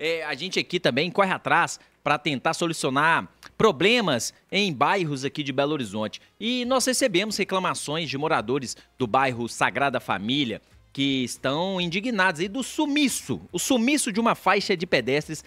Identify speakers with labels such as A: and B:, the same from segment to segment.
A: é, a gente aqui também corre atrás para tentar solucionar problemas em bairros aqui de Belo Horizonte. E nós recebemos reclamações de moradores do bairro Sagrada Família que estão indignados aí do sumiço, o sumiço de uma faixa de pedestres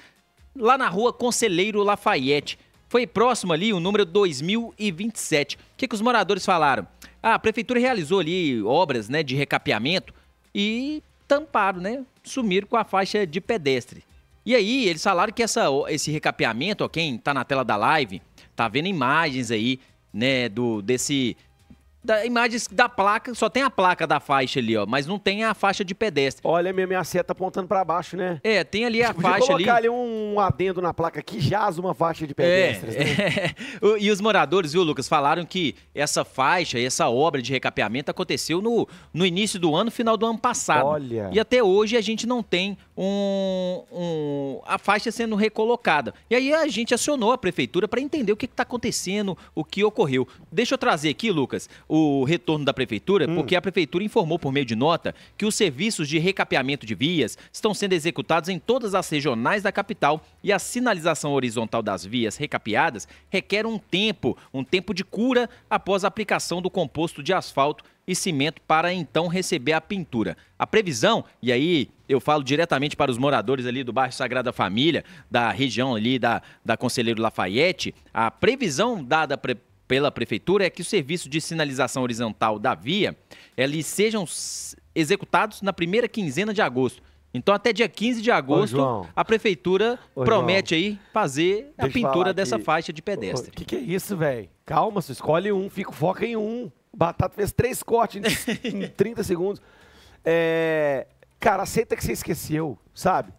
A: lá na rua Conselheiro Lafayette. Foi próximo ali o número 2027. O que, que os moradores falaram? Ah, a prefeitura realizou ali obras né, de recapeamento e tamparam, né? Sumiram com a faixa de pedestre. E aí, eles falaram que essa, esse recapeamento, ó, quem está na tela da live, tá vendo imagens aí, né, do desse da, imagens da placa, só tem a placa da faixa ali, ó, mas não tem a faixa de pedestre. Olha, minha, minha seta apontando para baixo, né? É, tem ali a, a faixa colocar ali. colocar ali
B: um adendo na placa que jaz uma faixa de é, pedestres. É,
A: né? é. E os moradores, viu, Lucas, falaram que essa faixa, essa obra de recapeamento aconteceu no, no início do ano, final do ano passado. Olha. E até hoje a gente não tem um, um a faixa sendo recolocada. E aí a gente acionou a prefeitura para entender o que está acontecendo, o que ocorreu. Deixa eu trazer aqui, Lucas, o retorno da prefeitura, hum. porque a prefeitura informou por meio de nota que os serviços de recapeamento de vias estão sendo executados em todas as regionais da capital e a sinalização horizontal das vias recapeadas requer um tempo, um tempo de cura após a aplicação do composto de asfalto e cimento para então receber a pintura. A previsão, e aí eu falo diretamente para os moradores ali do bairro Sagrada Família, da região ali da, da Conselheiro Lafayette, a previsão dada pre, pela prefeitura é que o serviço de sinalização horizontal da via eles sejam executados na primeira quinzena de agosto. Então até dia 15 de agosto Ô, a prefeitura Ô, promete João. aí fazer Deixa a pintura dessa aqui. faixa de pedestre. O que, que é isso,
B: velho? Calma, você escolhe um, fica foca em um. Batata fez três cortes em, em 30 segundos. É, cara, aceita que você esqueceu, sabe?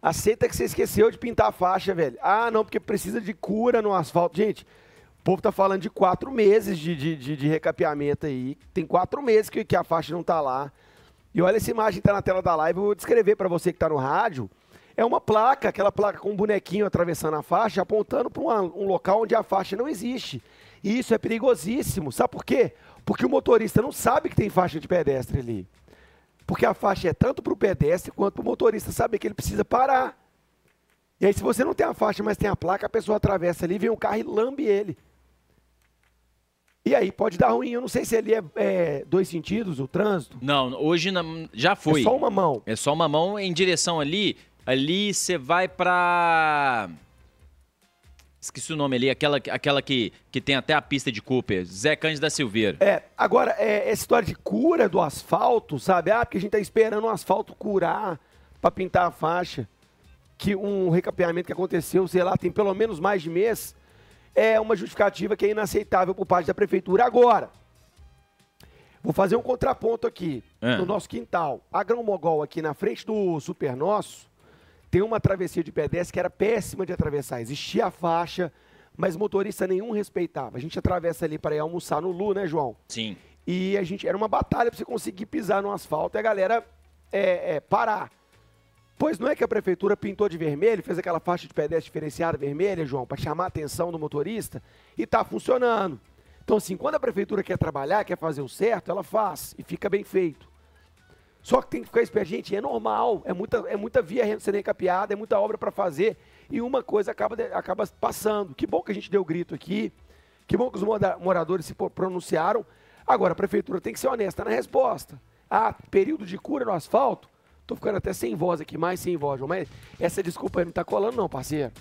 B: Aceita que você esqueceu de pintar a faixa, velho. Ah, não, porque precisa de cura no asfalto. Gente, povo tá falando de quatro meses de, de, de, de recapeamento aí. Tem quatro meses que, que a faixa não tá lá. E olha essa imagem que tá na tela da live, eu vou descrever para você que tá no rádio. É uma placa, aquela placa com um bonequinho atravessando a faixa, apontando para um local onde a faixa não existe. E isso é perigosíssimo. Sabe por quê? Porque o motorista não sabe que tem faixa de pedestre ali. Porque a faixa é tanto para o pedestre quanto para o motorista saber que ele precisa parar. E aí, se você não tem a faixa, mas tem a placa, a pessoa atravessa ali, vem um carro e lambe ele. E aí pode dar ruim. Eu não sei se ele é, é dois sentidos, o
A: trânsito. Não, hoje não, já é foi. É só uma mão. É só uma mão em direção ali. Ali você vai pra. Esqueci o nome ali, aquela, aquela que, que tem até a pista de Cooper, Zé Cândido da Silveira.
B: É, agora, é, essa história de cura do asfalto, sabe? Ah, porque a gente tá esperando o asfalto curar para pintar a faixa. Que um recapeamento que aconteceu, sei lá, tem pelo menos mais de mês é uma justificativa que é inaceitável por parte da prefeitura. Agora, vou fazer um contraponto aqui é. no nosso quintal. A Grão Mogol, aqui na frente do Super Nosso, tem uma travessia de pedestre que era péssima de atravessar. Existia a faixa, mas motorista nenhum respeitava. A gente atravessa ali para ir almoçar no Lu, né, João? Sim. E a gente era uma batalha para você conseguir pisar no asfalto e a galera é, é, parar. Pois não é que a prefeitura pintou de vermelho, fez aquela faixa de pedestre diferenciada vermelha, João, para chamar a atenção do motorista e está funcionando. Então, assim, quando a prefeitura quer trabalhar, quer fazer o certo, ela faz e fica bem feito. Só que tem que ficar esperto, gente, é normal, é muita, é muita via sendo encapeada, é muita obra para fazer e uma coisa acaba, acaba passando. Que bom que a gente deu grito aqui, que bom que os moradores se pronunciaram. Agora, a prefeitura tem que ser honesta na resposta. Ah, período de cura no asfalto? Tô ficando até sem voz aqui, mais sem voz, João. Mas essa desculpa aí não tá colando, não, parceiro.